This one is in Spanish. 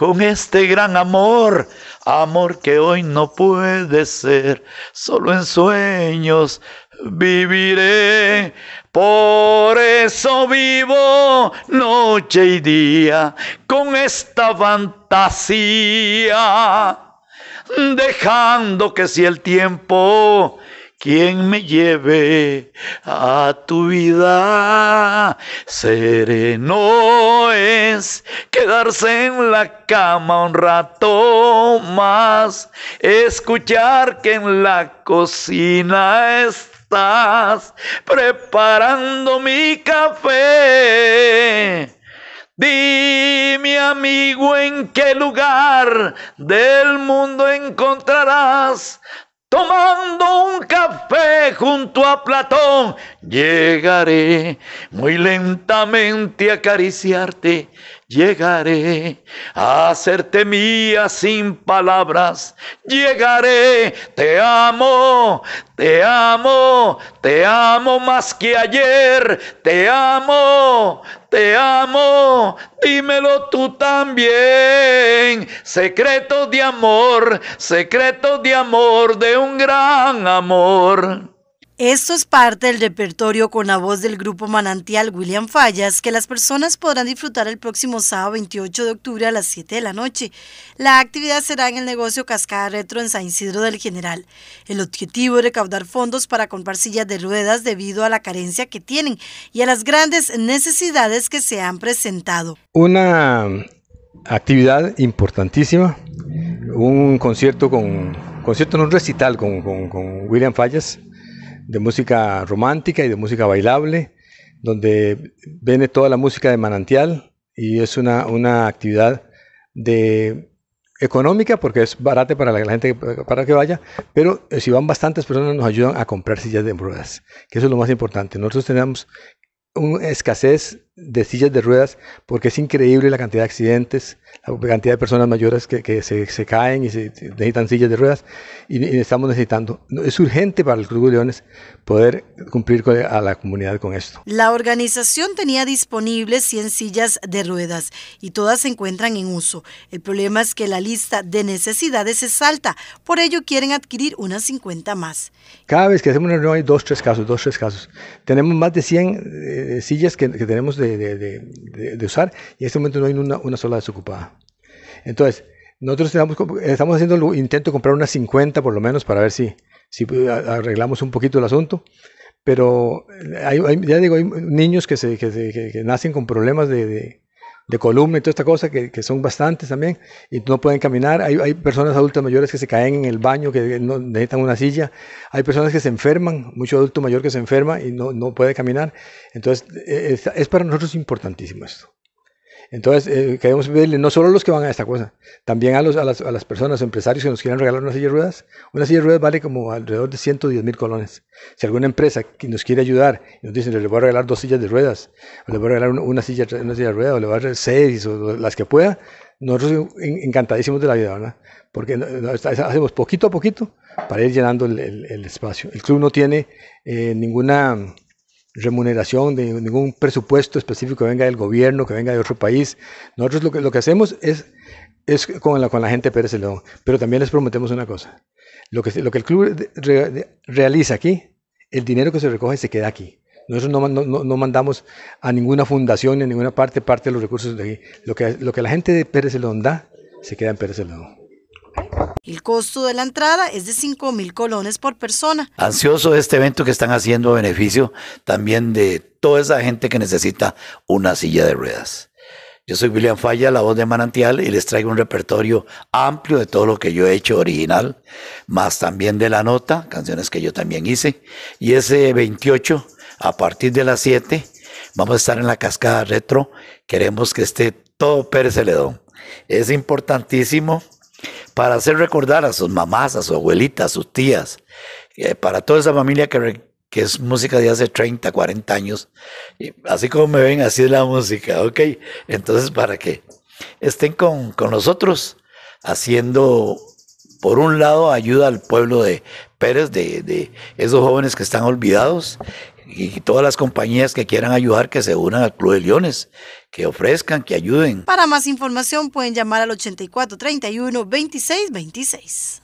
con este gran amor, amor que hoy no puede ser, solo en sueños viviré. Por eso vivo noche y día con esta fantasía, dejando que si el tiempo quien me lleve a tu vida. Sereno es quedarse en la cama un rato más, escuchar que en la cocina estás preparando mi café. Dime amigo en qué lugar del mundo encontrarás tomando un café junto a Platón Llegaré muy lentamente a acariciarte, llegaré a hacerte mía sin palabras, llegaré, te amo, te amo, te amo más que ayer, te amo, te amo, dímelo tú también. Secreto de amor, secreto de amor, de un gran amor. Esto es parte del repertorio con la voz del grupo Manantial William Fallas, que las personas podrán disfrutar el próximo sábado 28 de octubre a las 7 de la noche. La actividad será en el negocio Cascada Retro en San Isidro del General. El objetivo es recaudar fondos para comprar sillas de ruedas debido a la carencia que tienen y a las grandes necesidades que se han presentado. Una actividad importantísima, un concierto con concierto no un recital con William Fallas de música romántica y de música bailable, donde viene toda la música de manantial y es una, una actividad de económica porque es barata para la gente para que vaya, pero eh, si van bastantes personas nos ayudan a comprar sillas de brujas, que eso es lo más importante. Nosotros tenemos una escasez de sillas de ruedas, porque es increíble la cantidad de accidentes, la cantidad de personas mayores que, que se, caen y se, necesitan sillas de ruedas, y, estamos necesitando, es urgente para el Club de Leones poder cumplir con, a la comunidad con esto. La organización tenía disponibles 100 sillas de ruedas y todas se encuentran en uso. El problema es que la lista de necesidades es alta, por ello quieren adquirir unas 50 más. Cada vez que hacemos una reunión hay dos, tres casos, dos, tres casos. Tenemos más de 100 eh, sillas que tenemos de de, usar y en este momento no hay una, una sola desocupada. Entonces, nosotros estamos, estamos haciendo el intento de comprar unas 50 por lo menos para ver si, si arreglamos un poquito el asunto. Pero hay, ya digo, hay niños que, se, que, que nacen con problemas de, de columna y toda esta cosa, que, son bastantes también, y no pueden caminar. Hay, personas adultas mayores que se caen en el baño, que no, necesitan una silla. Hay personas que se enferman, mucho adulto mayor que se enferma y no, no puede caminar. Entonces, e, e, es para nosotros importantísimo esto. Entonces, eh, queremos pedirle no solo a los que van a esta cosa, también a, los, a, las, a las personas, empresarios que nos quieran regalar una silla de ruedas. Una silla de ruedas vale como alrededor de 110 mil colones. Si alguna empresa que nos quiere ayudar y nos dice, le voy a regalar dos sillas de ruedas, o le voy a regalar una, silla, de ruedas, o le voy a regalar seis, o las que pueda, nosotros encantadísimos de la vida, ¿verdad? Porque hacemos poquito a poquito para ir llenando el, espacio. El club no tiene eh, ninguna remuneración, de ningún presupuesto específico que venga del gobierno, que venga de otro país. Nosotros lo que, lo que hacemos es, es con, la, con la gente de Pérez León, pero también les prometemos una cosa. Lo que, lo que el club realiza aquí, el dinero que se recoge se queda aquí. Nosotros no, mandamos a ninguna fundación ni a ninguna parte parte de los recursos de aquí. Lo que, lo que la gente de Pérez León da, se queda en Pérez León. El costo de la entrada es de 5 mil colones por persona. Ansioso de este evento que están haciendo a beneficio también de toda esa gente que necesita una silla de ruedas. Yo soy William Falla, la voz de Manantial, y les traigo un repertorio amplio de todo lo que yo he hecho original, más también de la nota, canciones que yo también hice. Y ese 28, a partir de las 7, vamos a estar en la cascada retro. Queremos que esté todo Pérez Celedón. Es importantísimo para hacer recordar a sus mamás, a sus abuelitas, a sus tías, eh, para toda esa familia que, que, es música de hace 30, 40 años. así como me ven, así es la música, ¿ok? Entonces, para que estén con, nosotros haciendo, por un lado, ayuda al pueblo de Pérez, de, de esos jóvenes que están olvidados, y todas las compañías que quieran ayudar que se unan al Club de Leones, que ofrezcan, que ayuden. Para más información pueden llamar al 8431 2626.